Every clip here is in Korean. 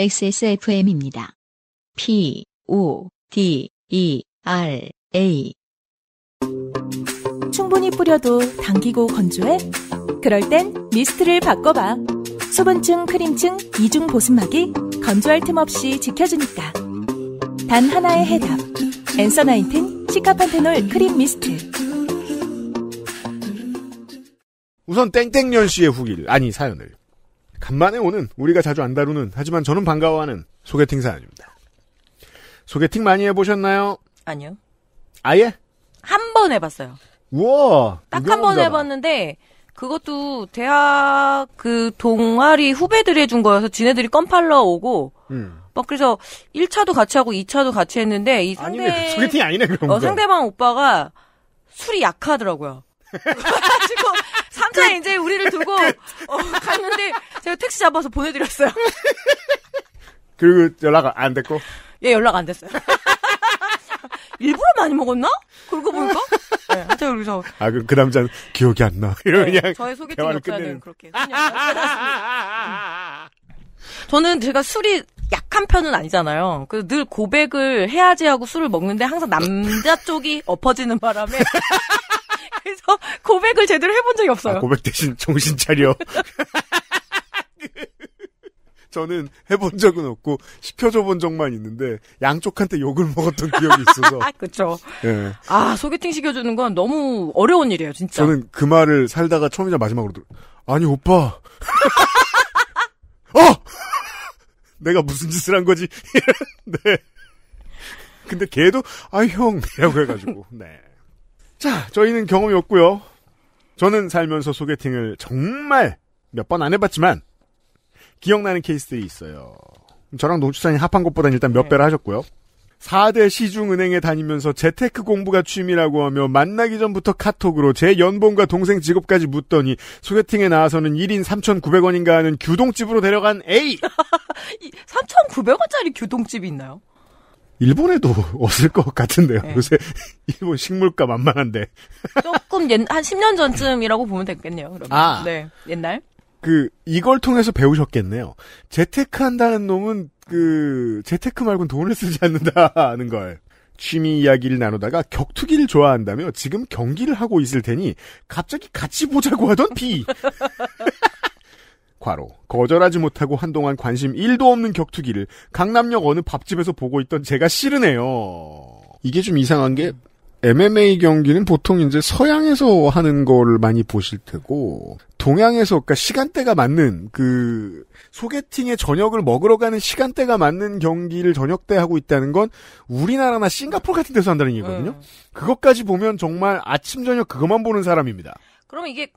XSFM입니다. P, O, D, E, R, A. 충분히 뿌려도 당기고 건조해? 그럴 땐 미스트를 바꿔봐. 수분층, 크림층, 이중 보습막이 건조할 틈 없이 지켜주니까. 단 하나의 해답. 엔서 나인틴 시카판테놀 크림 미스트. 우선 땡땡년 씨의 후기를, 아니 사연을 간만에 오는 우리가 자주 안 다루는 하지만 저는 반가워하는 소개팅 사연입니다. 소개팅 많이 해보셨나요? 아니요. 아예? 한 번 해봤어요. 우와. 딱 한 번 해봤는데 그것도 대학 그 동아리 후배들이 해준 거여서 지네들이 껌팔러 오고 음. 막 그래서 1차도 같이 하고 2차도 같이 했는데 이 상대 아니네, 소개팅 아니네 그런 어, 거. 어, 상대방 오빠가 술이 약하더라고요. 그래가지고 깜짝 이제 우리를 두고 어, 갔는데 제가 택시 잡아서 보내드렸어요. 그리고 연락 안 됐고? 예, 연락 안 됐어요. 일부러 많이 먹었나? 그러고 보니까? 네, 하여튼 그래서. 아, 그, 그 남자는 기억이 안 나. 이러 네, 그냥. 저의 소개팅 역사는 그렇게. 저는 제가 술이 약한 편은 아니잖아요. 그래서 늘 고백을 해야지 하고 술을 먹는데 항상 남자 쪽이 엎어지는 바람에 적이 없어요. 아, 고백 대신 정신 차려. 저는 해본 적은 없고 시켜줘 본 적만 있는데 양쪽한테 욕을 먹었던 기억이 있어서. 그렇죠. 예. 아 소개팅 시켜주는 건 너무 어려운 일이에요, 진짜. 저는 그 말을 살다가 처음이자 마지막으로 들... 아니 오빠. 어! 내가 무슨 짓을 한 거지? 네. 근데 걔도 아 형이라고 해가지고 네. 자 저희는 경험이 없고요. 저는 살면서 소개팅을 정말 몇 번 안 해봤지만 기억나는 케이스들이 있어요. 저랑 농축산이 합한 것보다는 일단 몇 네. 배를 하셨고요. 4대 시중은행에 다니면서 재테크 공부가 취미라고 하며 만나기 전부터 카톡으로 제 연봉과 동생 직업까지 묻더니 소개팅에 나와서는 1인 3,900원인가 하는 규동집으로 데려간 A! 3,900원짜리 규동집이 있나요? 일본에도 없을 것 같은데요. 네. 요새 일본 식물가 만만한데. 조금 옛, 한 10년 전쯤이라고 보면 됐겠네요 그러면. 아. 네. 옛날. 그 이걸 통해서 배우셨겠네요. 재테크 한다는 놈은 그 재테크 말곤 돈을 쓰지 않는다는 걸. 취미 이야기를 나누다가 격투기를 좋아한다며 지금 경기를 하고 있을 테니 갑자기 같이 보자고 하던 비. 과로 거절하지 못하고 한동안 관심 1도 없는 격투기를 강남역 어느 밥집에서 보고 있던 제가 싫으네요. 이게 좀 이상한 게 MMA 경기는 보통 이제 서양에서 하는 거를 많이 보실 테고 동양에서 그러니까 시간대가 맞는 그 소개팅의 저녁을 먹으러 가는 시간대가 맞는 경기를 저녁 때 하고 있다는 건 우리나라나 싱가폴 같은 데서 한다는 얘기거든요. 음. 그것까지 보면 정말 아침 저녁 그것만 보는 사람입니다. 그러 이게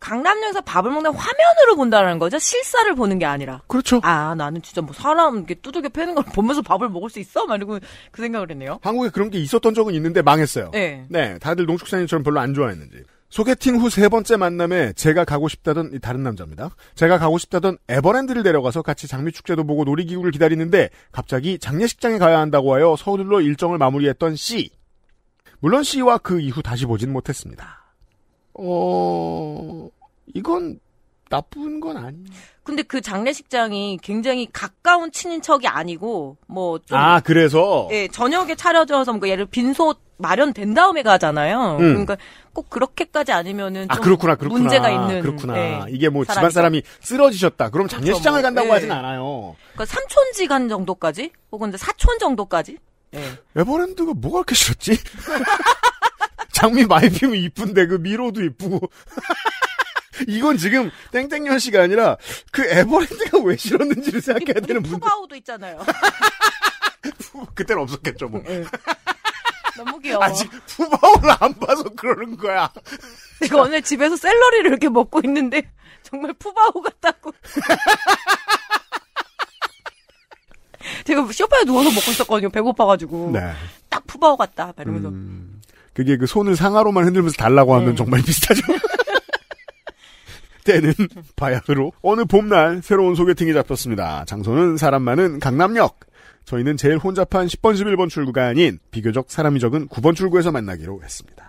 강남역에서 밥을 먹는 화면으로 본다는 거죠? 실사를 보는 게 아니라. 그렇죠. 아, 나는 진짜 뭐 사람 이렇게 두들겨 패는 걸 보면서 밥을 먹을 수 있어? 막 이러고 그 생각을 했네요. 한국에 그런 게 있었던 적은 있는데 망했어요. 네. 네. 다들 농축산인처럼 별로 안 좋아했는지. 소개팅 후 세 번째 만남에 제가 가고 싶다던 다른 남자입니다. 제가 가고 싶다던 에버랜드를 데려가서 같이 장미 축제도 보고 놀이기구를 기다리는데 갑자기 장례식장에 가야 한다고 하여 서울로 일정을 마무리했던 씨. 물론 씨와그 이후 다시 보진 못했습니다. 어, 이건 나쁜 건 아니. 에요 근데 그 장례식장이 굉장히 가까운 친인척이 아니고 뭐 좀, 아, 그래서 예, 저녁에 차려져서 뭐 예를 빈소 마련된 다음에 가잖아요. 음. 그러니까 꼭 그렇게까지 아니면은 아, 그렇구나, 그렇구나. 문제가 있는 그렇구나. 예, 이게 뭐 집안 사람이 쓰러지셨다. 그럼 장례식장을 그렇죠, 뭐, 간다고 예. 하진 않아요. 그러니까 삼촌지간 정도까지 혹은 사촌 정도까지. 예. 에버랜드가 뭐가 그렇게 싫었지? 장미 많이 피면 우 이쁜데 그 미로도 이쁘고. 이건 지금 땡땡년 씨가 아니라 그 에버랜드가 왜 싫었는지를 생각해야 되는 그 분. 푸바오도 있잖아요. 그때는 없었겠죠 뭐. 네. 너무 귀여워. 아직 푸바오를 안 봐서 그러는 거야. 이거 오늘 집에서 샐러리를 이렇게 먹고 있는데 정말 푸바오 같다고. 제가 쇼파에 누워서 먹고 있었거든요. 배고파가지고. 네. 딱 푸바오 같다. 이러면서. 음... 그게 그 손을 상하로만 흔들면서 달라고 하면 네. 정말 비슷하죠. 때는 바야흐로 어느 봄날 새로운 소개팅이 잡혔습니다. 장소는 사람 많은 강남역. 저희는 제일 혼잡한 10번 11번 출구가 아닌 비교적 사람이 적은 9번 출구에서 만나기로 했습니다.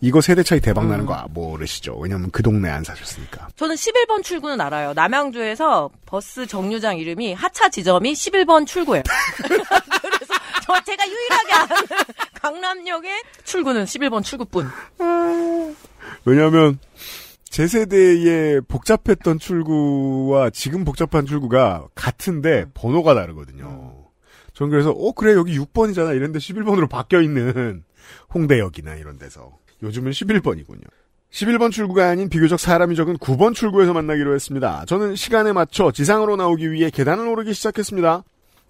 이거 세대 차이 대박 나는 음. 거 모르시죠? 왜냐면 그 동네 안 사셨으니까. 저는 11번 출구는 알아요. 남양주에서 버스 정류장 이름이 하차 지점이 11번 출구예요. 그래서 저 제가 유일하게 아는 강남역에 출구는 11번 출구뿐. 왜냐하면 제 세대의 복잡했던 출구와 지금 복잡한 출구가 같은데 음. 번호가 다르거든요. 전 음. 그래서 어 그래 여기 6번이잖아 이런데 11번으로 바뀌어 있는 홍대역이나 이런 데서 요즘은 11번이군요. 11번 출구가 아닌 비교적 사람이 적은 9번 출구에서 만나기로 했습니다. 저는 시간에 맞춰 지상으로 나오기 위해 계단을 오르기 시작했습니다.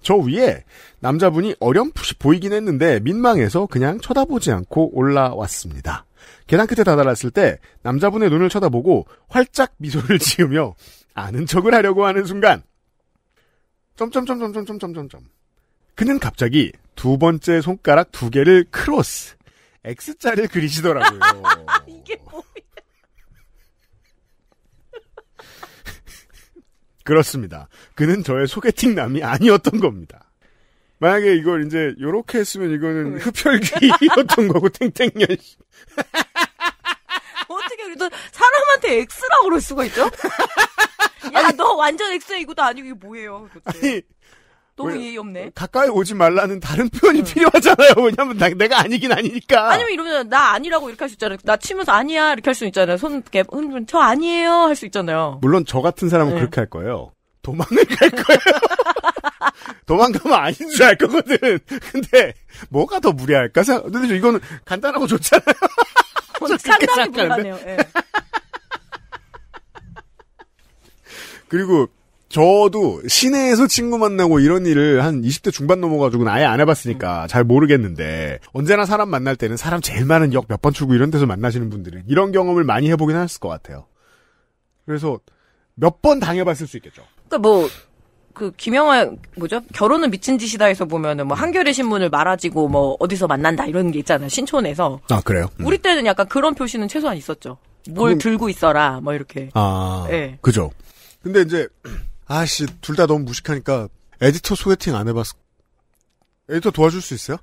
저 위에 남자분이 어렴풋이 보이긴 했는데 민망해서 그냥 쳐다보지 않고 올라왔습니다. 계단 끝에 다다랐을 때 남자분의 눈을 쳐다보고 활짝 미소를 지으며 아는 척을 하려고 하는 순간 점점점점점점점점점 그는 갑자기 두 번째 손가락 두 개를 크로스 X자를 그리시더라고요. 이게 뭐 그렇습니다. 그는 저의 소개팅 남이 아니었던 겁니다. 만약에 이걸 이제 요렇게 했으면 이거는 네. 흡혈귀였던 거고 탱탱년 씨. 어떻게 우리도 사람한테 X라고 그럴 수가 있죠? 야 너 완전 X야 이것도 아니고 이게 뭐예요? 도대체. 아니 너무 예의 없네. 가까이 오지 말라는 다른 표현이 응. 필요하잖아요. 왜냐면 나, 내가 아니긴 아니니까. 아니면 이러면 나 아니라고 이렇게 할 수 있잖아요. 나 치면서 아니야 이렇게 할 수 있잖아요. 손 이렇게 흔들면 저 아니에요 할 수 있잖아요. 물론 저 같은 사람은 네. 그렇게 할 거예요. 도망을 갈 거예요. 도망가면 아닌 줄 알 거거든. 근데 뭐가 더 무리할까? 근데 이거는 간단하고 좋잖아요. 상당히 불가네요. 네. 예. 그리고 저도 시내에서 친구 만나고 이런 일을 한 20대 중반 넘어가지고는 아예 안 해봤으니까 잘 모르겠는데 언제나 사람 만날 때는 사람 제일 많은 역 몇 번 출구 이런 데서 만나시는 분들은 이런 경험을 많이 해보긴 했을 것 같아요. 그래서 몇 번 당해봤을 수 있겠죠. 그러니까 뭐. 그 김영아 뭐죠 결혼은 미친 짓이다 해서 보면은 뭐 한겨레 신문을 말아지고 뭐 어디서 만난다 이런 게 있잖아요 신촌에서 아 그래요 음. 우리 때는 약간 그런 표시는 최소한 있었죠 뭘 음. 들고 있어라 뭐 이렇게 아 네. 그죠 근데 이제 아씨 둘 다 너무 무식하니까 에디터 소개팅 안 해봤어. 에디터 도와줄 수 있어요?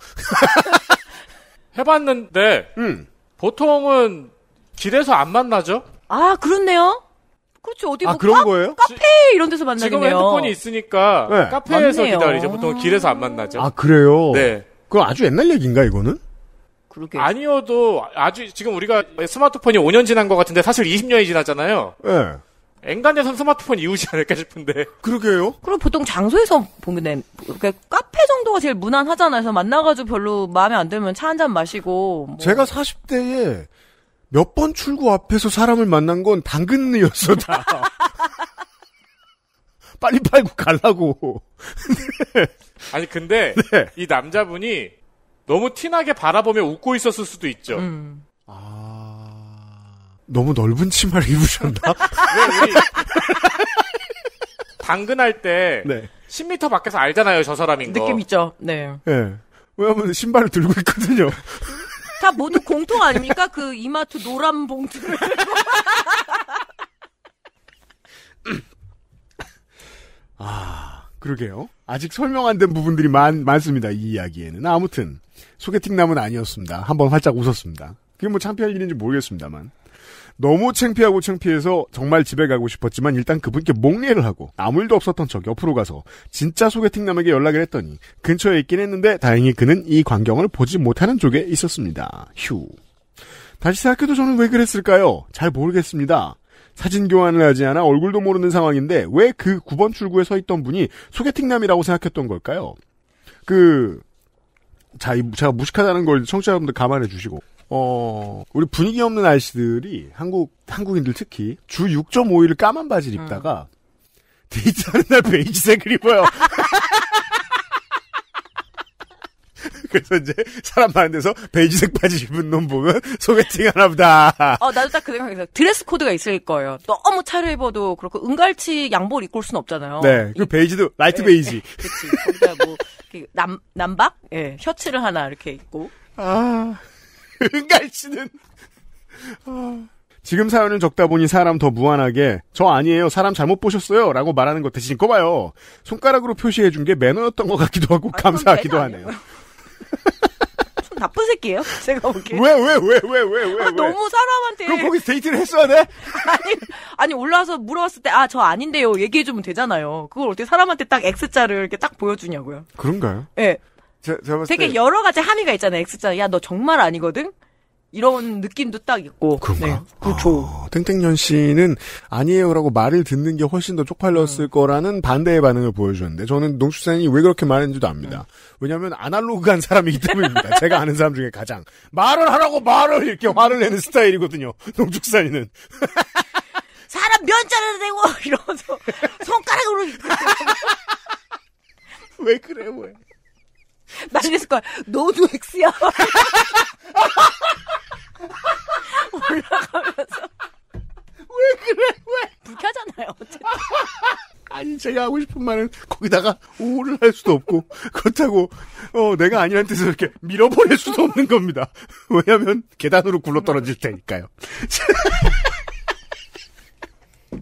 해봤는데 음. 보통은 길에서 안 만나죠. 아 그렇네요. 그렇죠 어디 아, 뭐 그런 카, 거예요? 카페 이런 데서 만나겠네요. 지금 핸드폰이 있으니까 네. 카페에서 맞네요. 기다리죠. 보통 길에서 안 만나죠. 아 그래요? 네. 그건 아주 옛날 얘기인가 이거는? 그렇게. 아니어도 아주 지금 우리가 스마트폰이 5년 지난 것 같은데 사실 20년이 지났잖아요. 네. 엔간에선 스마트폰 이우지않을까 싶은데. 그러게요. 그럼 보통 장소에서 보면 돼. 네, 그러 그러니까 카페 정도가 제일 무난하잖아요. 그래서 만나가지고 별로 마음에 안 들면 차 한 잔 마시고. 뭐. 제가 40대에 몇 번 출구 앞에서 사람을 만난 건 당근이었어, 다. 빨리 팔고 가려고 네. 아니, 근데 네. 네. 이 남자분이 너무 티나게 바라보며 웃고 있었을 수도 있죠. 음. 아. 너무 넓은 치마를 입으셨나? 왜 당근할 때 네. 10m 밖에서 알잖아요 저 사람인 거. 느낌 있죠. 네. 네. 예. 왜냐하면 신발을 들고 있거든요. 다 모두 공통 아닙니까? 그 이마트 노란 봉투를. 아, 그러게요. 아직 설명 안 된 부분들이 많, 많습니다. 이 이야기에는. 아무튼, 소개팅 남은 아니었습니다. 한번 활짝 웃었습니다. 그게 뭐 창피할 일인지 모르겠습니다만. 너무 창피하고 창피해서 정말 집에 가고 싶었지만 일단 그분께 목례를 하고 아무 일도 없었던 척 옆으로 가서 진짜 소개팅남에게 연락을 했더니 근처에 있긴 했는데 다행히 그는 이 광경을 보지 못하는 쪽에 있었습니다. 휴. 다시 생각해도 저는 왜 그랬을까요? 잘 모르겠습니다. 사진 교환을 하지 않아 얼굴도 모르는 상황인데 왜 그 9번 출구에 서 있던 분이 소개팅남이라고 생각했던 걸까요? 그, 자, 제가 무식하다는 걸 청취자분들 감안해 주시고. 어, 우리 분위기 없는 아저씨들이 한국, 한국인들 특히 주 6.5일을 까만 바지를 음. 입다가 데이트하는 날 베이지색을 입어요. 그래서 이제 사람 많은 데서 베이지색 바지 입은 놈 보면 소개팅 하나 보다. 어, 나도 딱 그 생각에서 드레스 코드가 있을 거예요. 너무 차려 입어도 그렇고 은갈치 양복을 입고 올 수는 없잖아요. 네. 그 베이지도 라이트 네, 베이지. 네, 그렇지. 거기다 뭐 남, 남박? 예, 네, 셔츠를 하나 이렇게 입고. 아. 흥갈 씨는 지금 사연을 적다 보니 사람 더 무한하게 저 아니에요 사람 잘못 보셨어요 라고 말하는 것 대신 거봐요 손가락으로 표시해 준 게 매너였던 것 같기도 하고 아 감사하기도 하네요 나쁜 새끼예요 제가 보기에 왜왜 왜왜 왜왜 아, 너무 사람한테 그럼 거기 데이트를 했어야 돼? 아니 아니 올라와서 물어봤을 때 아 저 아닌데요 얘기해 주면 되잖아요 그걸 어떻게 사람한테 딱 X자를 이렇게 딱 보여주냐고요 그런가요? 네 제, 제가 되게 때... 여러 가지 함의가 있잖아요. X자. 야, 너 정말 아니거든? 이런 느낌도 딱 있고. 그런가? 네. 그렇죠. 아, 땡땡년 씨는 아니에요라고 말을 듣는 게 훨씬 더 쪽팔렸을 음. 거라는 반대의 반응을 보여주는데 저는 농축산이 왜 그렇게 말했는지도 압니다. 음. 왜냐하면 아날로그한 사람이기 때문입니다. 제가 아는 사람 중에 가장 말을 하라고 말을 이렇게 화를 내는 스타일이거든요. 농축산이는. 사람 면자를 대고 이러면서 손가락으로. 왜 그래 뭐. 말렸을 거야. 너도 엑스야 올라가면서. 왜 그래? 왜? 불쾌하잖아요. 어쨌든. 아니 제가 하고 싶은 말은 거기다가 오를 할 수도 없고 그렇다고 어 내가 아니란 뜻에서 이렇게 밀어버릴 수도 없는 겁니다. 왜냐하면 계단으로 굴러 떨어질 테니까요.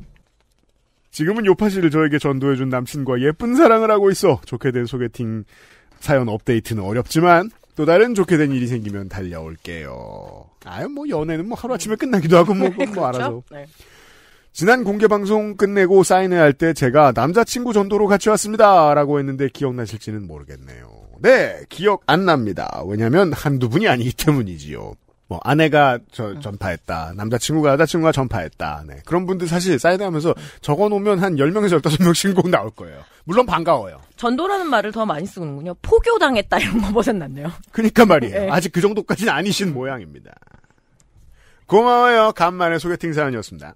지금은 요파 씨를 저에게 전도해준 남친과 예쁜 사랑을 하고 있어 좋게 된 소개팅 사연 업데이트는 어렵지만 또 다른 좋게 된 일이 생기면 달려올게요. 아유 뭐 연애는 뭐 하루아침에 끝나기도 하고 뭐, 뭐 그렇죠? 알아서. 네. 지난 공개 방송 끝내고 사인회 할 때 제가 남자친구 전도로 같이 왔습니다라고 했는데 기억나실지는 모르겠네요. 네, 기억 안 납니다. 왜냐면 한두 분이 아니기 때문이지요. 뭐 아내가 저, 전파했다. 남자친구가 여자친구가 전파했다. 네. 그런 분들 사실 사이드하면서 적어놓으면 한 10명에서 1 5명 신고 나올 거예요. 물론 반가워요. 전도라는 말을 더 많이 쓰는군요. 포교당했다 이런 거 벗어났네요. 그니까 말이에요. 네. 아직 그 정도까지는 아니신 모양입니다. 고마워요. 간만에 소개팅 사연이었습니다.